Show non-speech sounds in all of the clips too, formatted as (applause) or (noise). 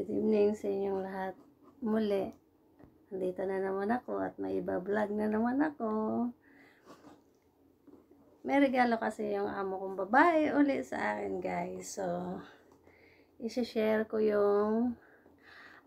Good evening sa inyong lahat. Muli, andito na naman ako at may iba vlog na naman ako. May regalo kasi yung amo kong babae uli sa akin guys. So, isi-share ko yung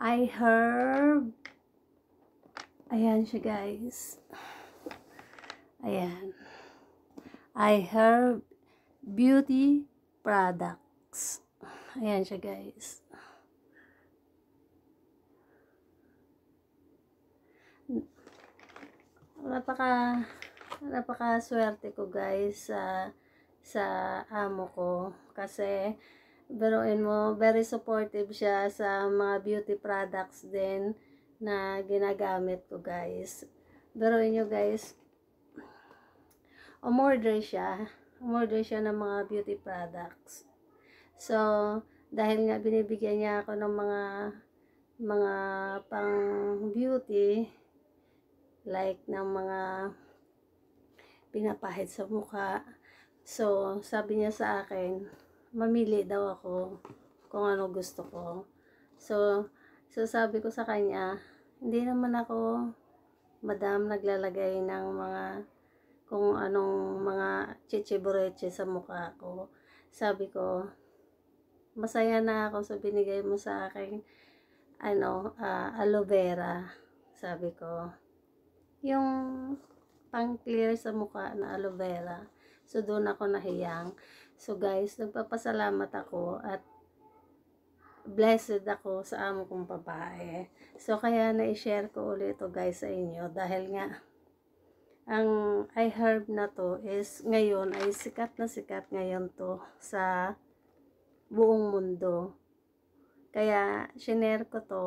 iHerb. herb. Ayan siya guys. Ayan. iHerb beauty products. Ayan siya guys. napaka napaka swerte ko guys sa sa amo ko kasi biruin mo very supportive siya sa mga beauty products din na ginagamit ko guys biruin nyo guys umorder siya umorder siya ng mga beauty products so dahil nga binibigyan niya ako ng mga mga pang beauty like ng mga pinapahid sa mukha. So, sabi niya sa akin, mamili daw ako kung ano gusto ko. So, so sabi ko sa kanya, hindi naman ako madam naglalagay ng mga kung anong mga chichibureche sa mukha ko. Sabi ko, masaya na ako sa binigay mo sa akin ano, uh, aloe vera. Sabi ko, yung pang clear sa mukha na aloe vera. So, doon ako nahiyang. So, guys, nagpapasalamat ako at blessed ako sa amo kong babae. So, kaya na-share ko ulit ito guys sa inyo dahil nga ang iHerb na to is ngayon ay sikat na sikat ngayon to sa buong mundo. Kaya, shinare ko to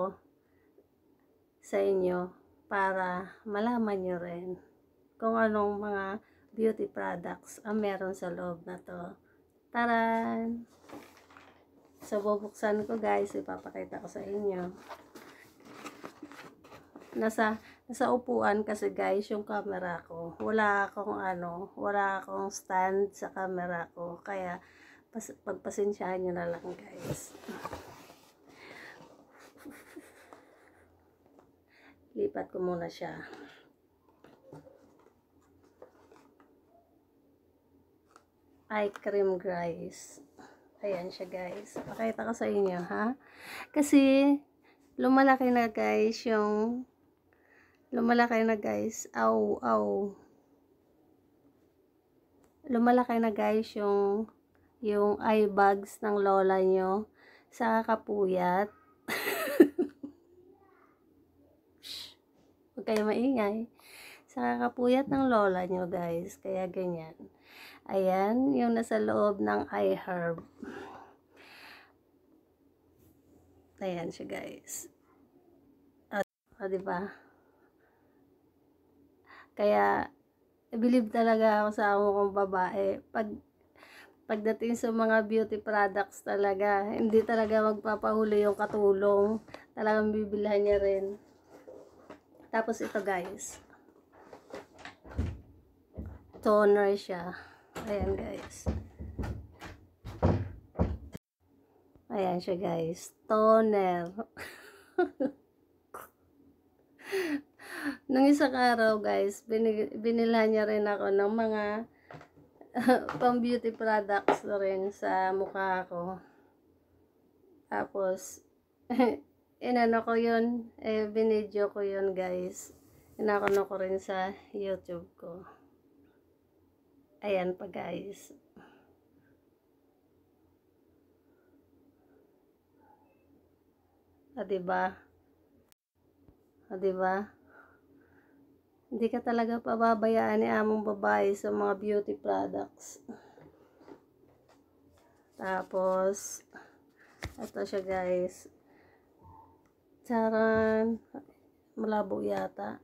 sa inyo para malaman nyo rin kung anong mga beauty products ang meron sa loob na to. Taran! So, bubuksan ko guys. Ipapakita ko sa inyo. Nasa, nasa upuan kasi guys yung camera ko. Wala akong ano, wala akong stand sa camera ko. Kaya, pas, pagpasensyahan nyo na lang guys. lipat ko muna siya eye cream guys ayan siya guys pakita ko sa inyo ha kasi lumalaki na guys yung lumalaki na guys aw aw lumalaki na guys yung yung eye bags ng lola nyo sa kapuyat (laughs) Huwag kayo maingay. Sa kakapuyat ng lola nyo guys. Kaya ganyan. Ayan, yung nasa loob ng iHerb. Ayan siya guys. O, o diba? Kaya, believe talaga ako sa amo babae. Pag pagdating sa mga beauty products talaga, hindi talaga magpapahuli yung katulong. Talagang bibilhan niya rin. Tapos ito guys. Toner siya. Ayan guys. Ayan siya guys. Toner. (laughs) Nung isang araw guys, binila niya rin ako ng mga (laughs) pang beauty products na rin sa mukha ko. Tapos, (laughs) inano ko yun, eh, binidyo ko yun guys. Inakono ko rin sa YouTube ko. Ayan pa guys. Ah, diba? Ah, diba? Hindi ka talaga pababayaan ni among babae sa mga beauty products. Tapos, ito siya guys. Charan. Malabo yata.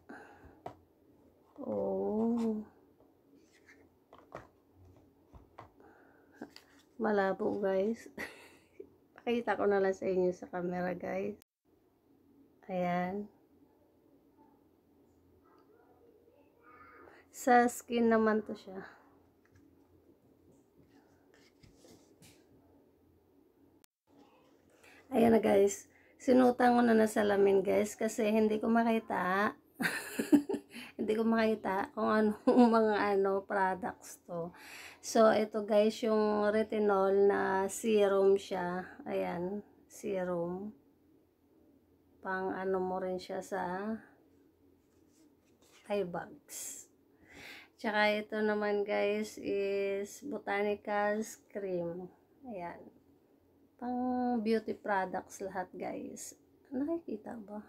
Oh. Malabo guys. (laughs) Pakita ko na lang sa inyo sa camera guys. Ayan. Sa skin naman to siya. Ayan na guys. Sinutang ko na na salamin guys kasi hindi ko makita. (laughs) hindi ko makita kung anong (laughs) mga ano products to. So ito guys yung retinol na serum siya. Ayan, serum. Pang ano mo rin siya sa eye bags. Tsaka ito naman guys is botanicals cream. Ayan pang beauty products lahat guys nakikita ba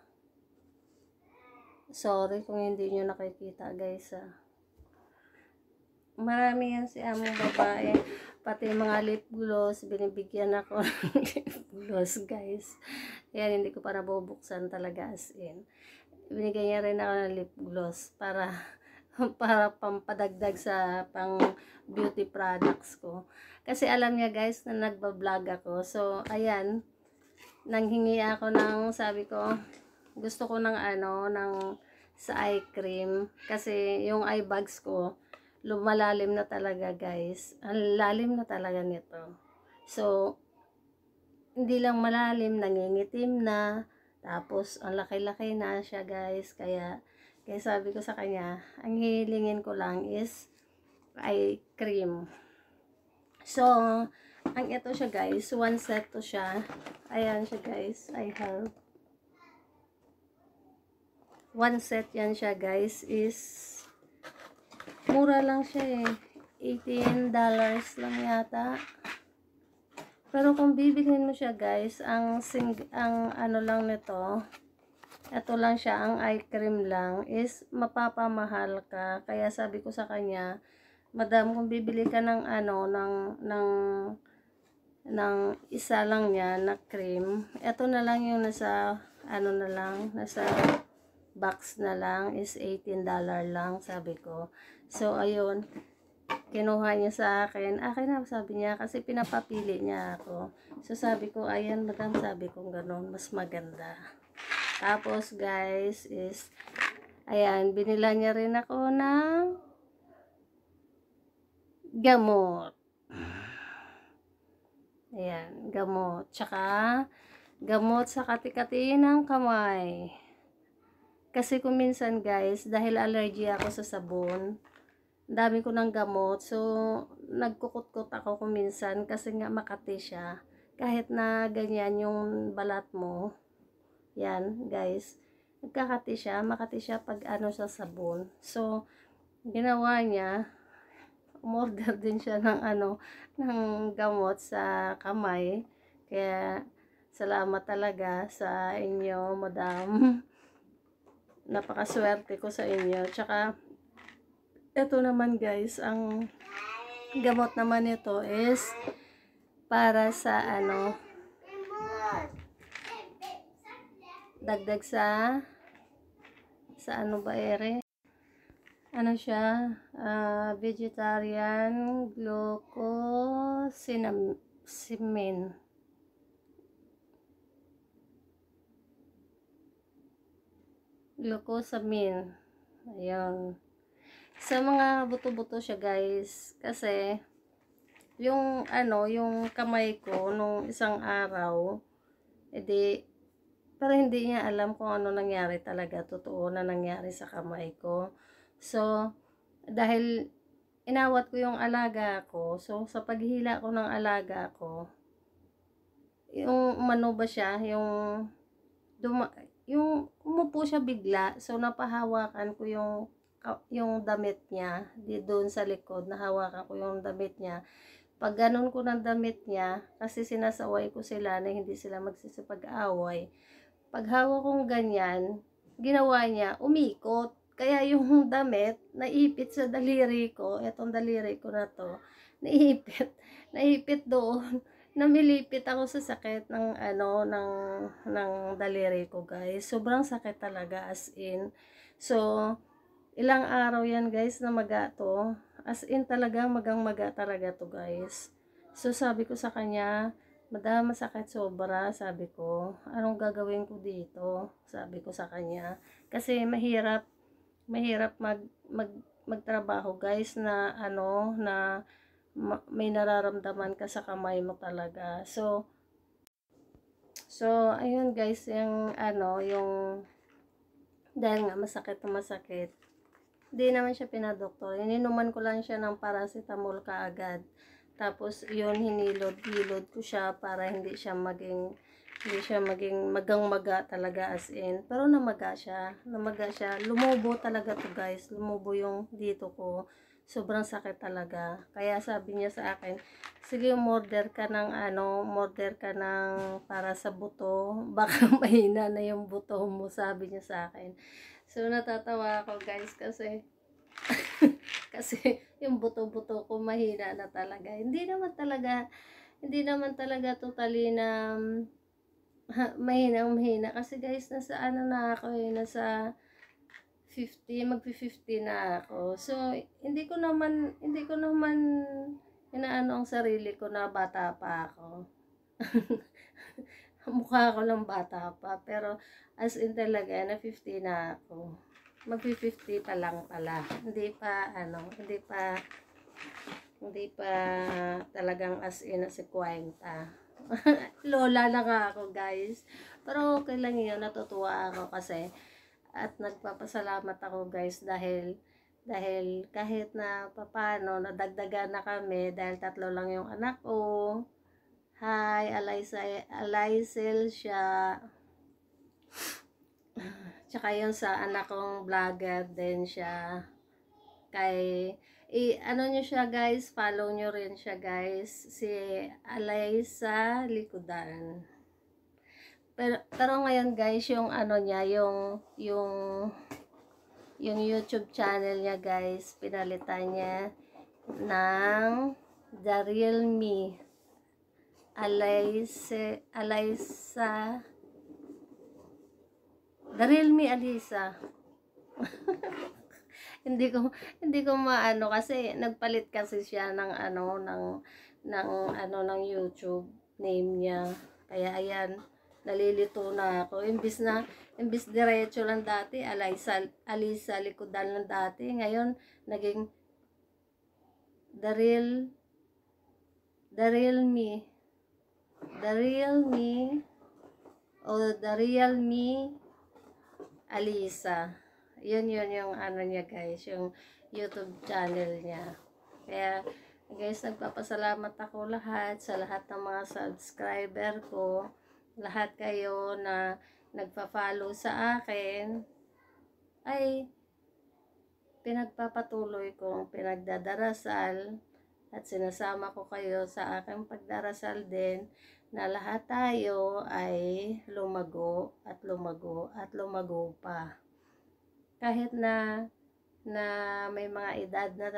sorry kung hindi nyo nakikita guys ah. marami yan si aming babae pati mga lip gloss binibigyan ako (laughs) ng lip gloss guys yan hindi ko para bubuksan talaga as in binigyan niya rin ako ng lip gloss para (laughs) para pampadagdag sa pang beauty products ko. Kasi alam niya guys na nagba-vlog ako. So, ayan. Nanghingi ako ng, sabi ko, gusto ko ng ano, ng sa eye cream. Kasi yung eye bags ko, lumalalim na talaga guys. Ang lalim na talaga nito. So, hindi lang malalim, nangingitim na. Tapos, ang laki-laki na siya guys. Kaya, kaya sabi ko sa kanya, ang hilingin ko lang is ay cream. So, ang ito siya guys, one set to siya. Ayan siya guys, I have. One set yan siya guys is mura lang siya eh. $18 lang yata. Pero kung bibilhin mo siya guys, ang sing ang ano lang nito, ito lang siya, ang eye cream lang is mapapamahal ka. Kaya sabi ko sa kanya, madam kung bibili ka ng ano ng ng ng isa lang niya na cream ito na lang yung nasa ano na lang nasa box na lang is 18 dollar lang sabi ko so ayun kinuha niya sa akin akin na sabi niya kasi pinapapili niya ako so sabi ko ayan madam sabi ko ganun mas maganda tapos guys is ayan binila niya rin ako ng gamot. Ah. Ayan, gamot. Tsaka, gamot sa katikati ng kamay. Kasi kung minsan guys, dahil allergy ako sa sabon, dami ko ng gamot. So, nagkukot-kot ako kung minsan kasi nga makati siya. Kahit na ganyan yung balat mo, yan guys, nagkakati siya, makati siya pag ano sa sabon. So, ginawa niya, umorder (laughs) din siya ng ano, ng gamot sa kamay. Kaya, salamat talaga sa inyo, madam. (laughs) Napakaswerte ko sa inyo. Tsaka, eto naman guys, ang gamot naman ito is para sa ano, dagdag sa sa ano ba ere ano siya, uh, vegetarian glucosinamin. Glucosamine. Ayun. Sa mga buto-buto siya, guys. Kasi, yung ano, yung kamay ko nung isang araw, edi, pero hindi niya alam kung ano nangyari talaga, totoo na nangyari sa kamay ko. So, dahil inawat ko yung alaga ko, so sa paghila ko ng alaga ko, yung umano ba siya, yung duma, yung umupo siya bigla, so napahawakan ko yung yung damit niya, doon sa likod, nahawakan ko yung damit niya. Pag ganun ko ng damit niya, kasi sinasaway ko sila na hindi sila magsisipag-away. Pag hawak kong ganyan, ginawa niya, umikot. Kaya yung damit, naipit sa daliri ko, itong daliri ko na to, naipit, (laughs) naipit doon, namilipit ako sa sakit ng ano, ng, ng daliri ko guys. Sobrang sakit talaga as in. So, ilang araw yan guys na maga to. As in talaga, magang maga talaga to guys. So, sabi ko sa kanya, madama masakit sobra, sabi ko. Anong gagawin ko dito? Sabi ko sa kanya. Kasi mahirap mahirap mag, mag magtrabaho guys na ano na ma, may nararamdaman ka sa kamay mo talaga. So So ayun guys yung ano yung dahil nga masakit masakit. Hindi naman siya pinadoktor. Ininuman ko lang siya ng paracetamol kaagad. Tapos yun hinilod-hilod ko siya para hindi siya maging hindi siya maging magang maga talaga as in pero namaga siya namaga siya lumubo talaga to guys lumubo yung dito ko sobrang sakit talaga kaya sabi niya sa akin sige morder ka ng ano morder ka ng para sa buto (laughs) baka mahina na yung buto mo sabi niya sa akin so natatawa ako guys kasi (laughs) kasi yung buto-buto ko mahina na talaga hindi naman talaga hindi naman talaga totally na mahinang mahina. Kasi guys, nasa ano na ako eh, nasa 50, magpi-50 na ako. So, hindi ko naman, hindi ko naman inaano ang sarili ko na bata pa ako. (laughs) Mukha ako lang bata pa. Pero, as in talaga, na 50 na ako. Magpi-50 pa lang pala. Hindi pa, ano, hindi pa, hindi pa talagang as in na si kwenta (laughs) Lola na nga ako, guys. Pero okay lang yun. Natutuwa ako kasi. At nagpapasalamat ako, guys, dahil dahil kahit na papano, nadagdagan na kami dahil tatlo lang yung anak ko. Hi, Alaisa, Alaisel siya. Tsaka yun sa anak kong vlogger din siya. Kay I, ano nyo siya guys, follow nyo rin siya guys, si Alaysa Likudan. Pero, pero ngayon guys, yung ano niya, yung, yung, yung YouTube channel niya guys, pinalitan niya ng The Real Me. Alaysa, Alaysa, (laughs) The Real Me Alisa hindi ko hindi ko maano kasi nagpalit kasi siya ng ano ng ng ano ng YouTube name niya. Kaya ayan, nalilito na ako. Imbis na, imbis diretso lang dati, Alisa, Alisa Likodan lang dati. Ngayon, naging The Real, The Real Me, The Real Me, o The Real Me, Alisa. Yun yun yung ano niya guys, yung YouTube channel niya. Kaya guys, nagpapasalamat ako lahat sa lahat ng mga subscriber ko. Lahat kayo na nagpa-follow sa akin ay pinagpapatuloy kong pinagdadarasal at sinasama ko kayo sa aking pagdarasal din na lahat tayo ay lumago at lumago at lumago pa kahit na na may mga edad na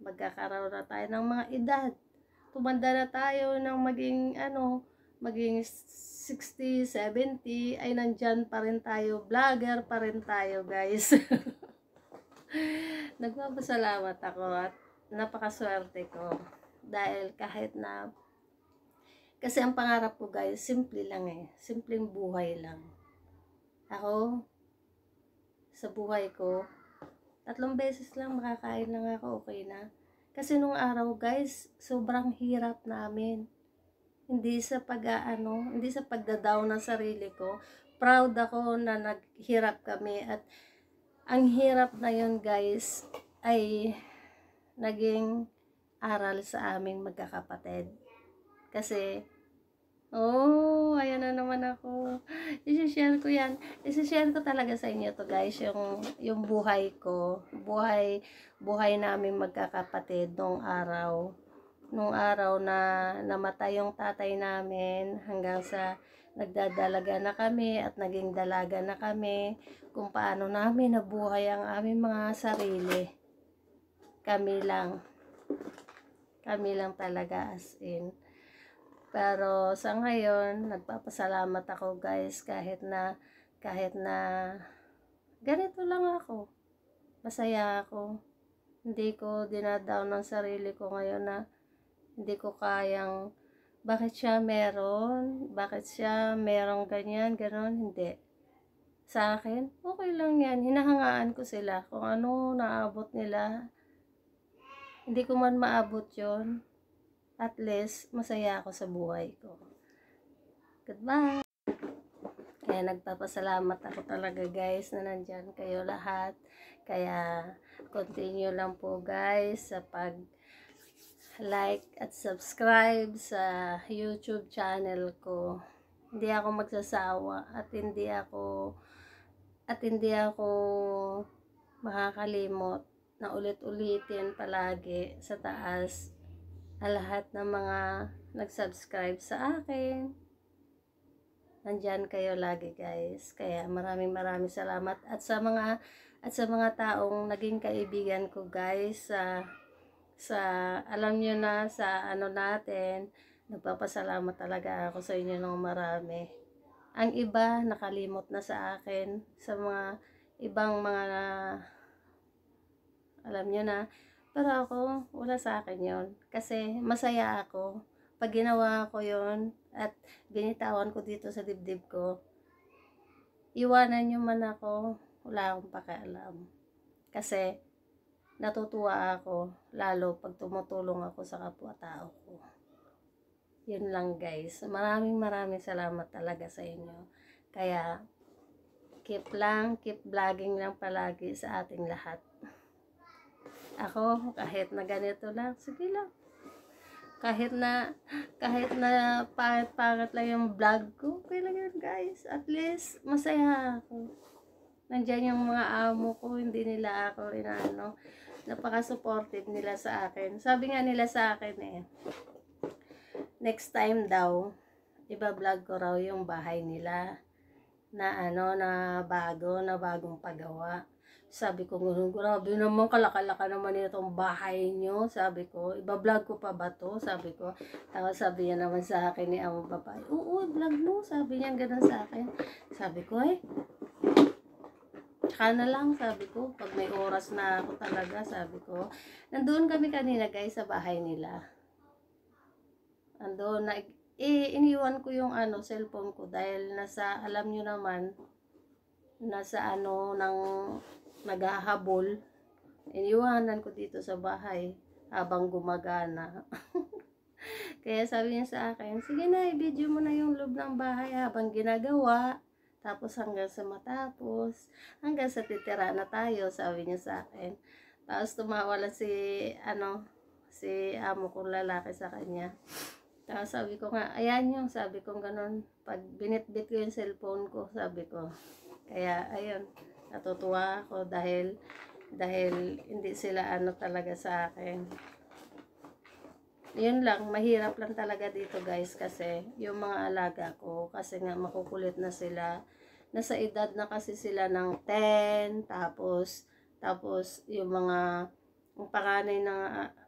magkakaroon na tayo ng mga edad tumanda na tayo ng maging ano maging 60, 70 ay nandyan pa rin tayo vlogger pa rin tayo guys (laughs) nagpapasalamat ako at napakaswerte ko dahil kahit na kasi ang pangarap ko guys simple lang eh simpleng buhay lang ako sa buhay ko. Tatlong beses lang makakain lang ako, okay na. Kasi nung araw, guys, sobrang hirap namin. Hindi sa pag-aano, hindi sa pagdadaw ng sarili ko. Proud ako na naghirap kami at ang hirap na yun, guys, ay naging aral sa aming magkakapatid. Kasi Oh, ayan na naman ako. I-share ko yan. I-share ko talaga sa inyo to guys, yung, yung buhay ko. Buhay, buhay namin magkakapatid nung araw. Nung araw na namatay yung tatay namin hanggang sa nagdadalaga na kami at naging dalaga na kami kung paano namin nabuhay ang aming mga sarili. Kami lang. Kami lang talaga as in pero sa ngayon, nagpapasalamat ako guys kahit na kahit na ganito lang ako. Masaya ako. Hindi ko dinadown ang sarili ko ngayon na hindi ko kayang bakit siya meron, bakit siya merong ganyan, ganon, hindi. Sa akin, okay lang yan. Hinahangaan ko sila kung ano naabot nila. Hindi ko man maabot yon at least, masaya ako sa buhay ko. Goodbye! Kaya nagpapasalamat ako talaga guys na nandyan kayo lahat. Kaya continue lang po guys sa pag like at subscribe sa YouTube channel ko. Hindi ako magsasawa at hindi ako at hindi ako makakalimot na ulit-ulitin palagi sa taas lahat ng mga nag-subscribe sa akin. Nandiyan kayo lagi guys. Kaya maraming maraming salamat at sa mga at sa mga taong naging kaibigan ko guys sa sa alam niyo na sa ano natin, nagpapasalamat talaga ako sa inyo ng marami. Ang iba nakalimot na sa akin sa mga ibang mga alam niyo na pero ako, wala sa akin yon Kasi masaya ako. Pag ginawa ko yon at binitawan ko dito sa dibdib ko, iwanan nyo man ako, wala akong pakialam. Kasi, natutuwa ako, lalo pag tumutulong ako sa kapwa-tao ko. Yun lang guys. Maraming maraming salamat talaga sa inyo. Kaya, keep lang, keep vlogging lang palagi sa ating lahat. Ako, kahit na ganito lang, sige lang. Kahit na, kahit na pangat-pangat lang yung vlog ko, okay lang yun guys. At least, masaya ako. Nandyan yung mga amo ko, hindi nila ako inaano. Napaka-supportive nila sa akin. Sabi nga nila sa akin eh, next time daw, iba-vlog ko raw yung bahay nila na ano, na bago, na bagong pagawa. Sabi ko, grabe naman, kalakalaka naman nitong bahay nyo. Sabi ko, ibablog ko pa ba to? Sabi ko, tapos sabi niya naman sa akin ni Amo Papay, oo, vlog mo. Sabi niya ganun sa akin. Sabi ko, eh, Tsaka na lang, sabi ko, pag may oras na ako talaga, sabi ko. Nandoon kami kanina guys sa bahay nila. Nandoon na iniwan ko yung ano, cellphone ko dahil nasa, alam niyo naman, nasa ano, nang naghahabol. Iniwanan ko dito sa bahay habang gumagana. (laughs) Kaya sabi niya sa akin, sige na, i-video mo na yung loob ng bahay habang ginagawa. Tapos hanggang sa matapos, hanggang sa titira na tayo, sabi niya sa akin. Tapos tumawala si, ano, si amo kong lalaki sa kanya. Tapos sabi ko nga, ayan yung sabi ko ganun. Pag binitbit ko yung cellphone ko, sabi ko. Kaya, ayun, natutuwa ako dahil, dahil hindi sila ano talaga sa akin. Yun lang, mahirap lang talaga dito guys kasi yung mga alaga ko, kasi nga makukulit na sila. Nasa edad na kasi sila ng 10, tapos, tapos yung mga, yung panganay na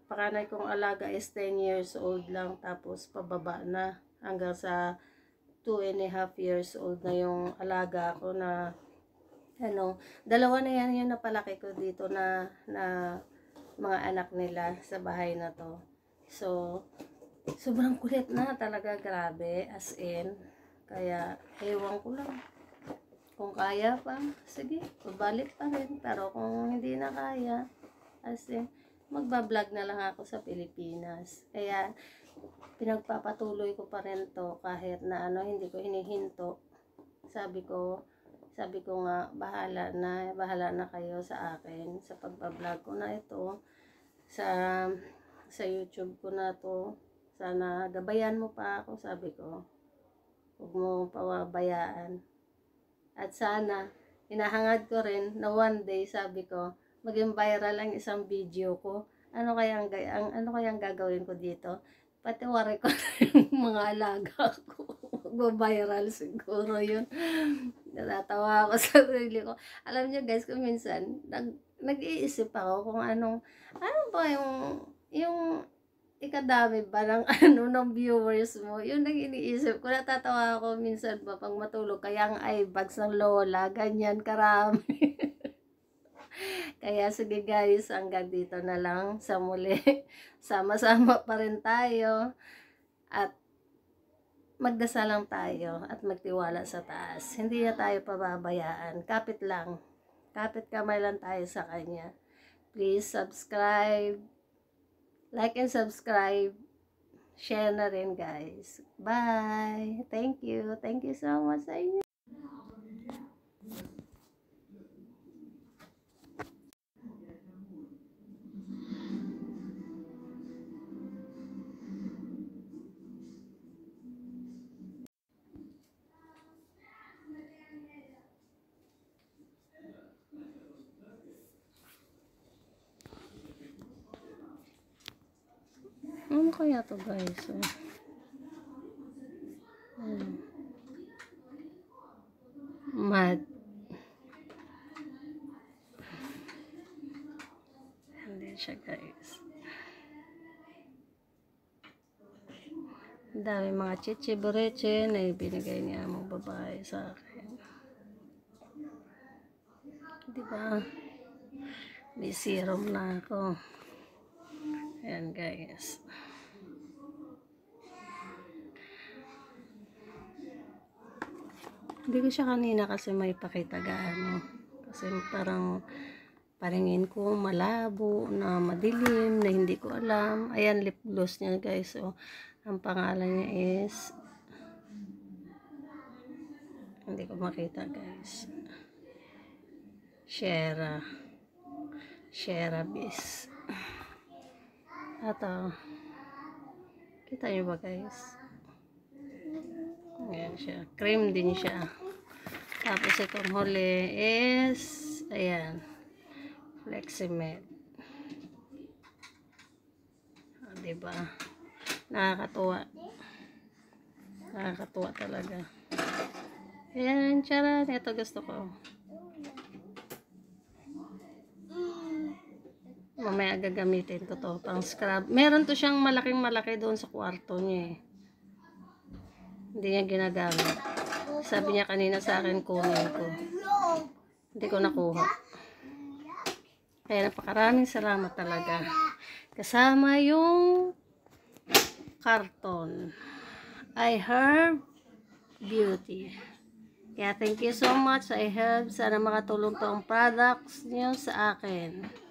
pakanay kong alaga is 10 years old lang tapos pababa na hanggang sa 2 and a half years old na yung alaga ko na ano, dalawa na yan yung napalaki ko dito na na mga anak nila sa bahay na to. So, sobrang kulit na talaga, grabe, as in. Kaya, ewan ko lang. Kung kaya pa, sige, babalik pa rin. Pero kung hindi na kaya, as in, magbablog na lang ako sa Pilipinas. Kaya, pinagpapatuloy ko pa rin to kahit na ano, hindi ko hinihinto. Sabi ko, sabi ko nga, bahala na, bahala na kayo sa akin, sa pagbablog ko na ito, sa, sa YouTube ko na to. Sana gabayan mo pa ako, sabi ko. Huwag mo pawabayaan. At sana, inahangad ko rin na one day, sabi ko, maging viral ang isang video ko, ano kaya ang, ang ano kaya ang gagawin ko dito? Pati wari ko na (laughs) yung mga alaga ko. Go-viral siguro yun. Natatawa ako (laughs) sa sarili ko. Alam niyo guys, kung minsan, nag, nag-iisip ako kung anong, ano ba yung, yung ikadami ba ng (laughs) ano ng viewers mo. Yun ang iniisip ko. Natatawa ako minsan ba pang matulog. Kaya ang eye bags ng lola, ganyan karami. Kaya sige guys, hanggang dito na lang sa muli. (laughs) Sama-sama pa rin tayo. At magdasal lang tayo at magtiwala sa taas. Hindi na tayo pababayaan. Kapit lang. Kapit kamay lang tayo sa Kanya. Please subscribe. Like and subscribe. Share na rin guys. Bye. Thank you. Thank you so much sa inyo. Ano kaya to guys? Oh. Hmm. Mat. Hindi siya guys. dami mga chichibureche na ibinigay niya mong babae sa akin. Diba? ba? May serum na ako. Ayan guys. Hindi ko siya kanina kasi may pakita gaano. Kasi parang paringin ko malabo, na madilim, na hindi ko alam. Ayan, lip gloss niya guys. So, oh. ang pangalan niya is hindi ko makita guys. Shera. Shera Bis. Ato. Kita niyo ba guys? Ayan siya. Cream din siya. Tapos itong huli is, ayan, Fleximate. Ah, o, diba? Nakakatuwa. Nakakatuwa talaga. Ayan, charan. Ito gusto ko. Mamaya gagamitin ko to pang scrub. Meron to siyang malaking malaki doon sa kwarto niya eh. Hindi niya ginagamit. Sabi niya kanina sa akin, kunin ko. Hindi ko nakuha. Kaya napakaraming salamat talaga. Kasama yung karton. I Herb Beauty. Kaya thank you so much I Herb. Sana makatulong tong products niyo sa akin.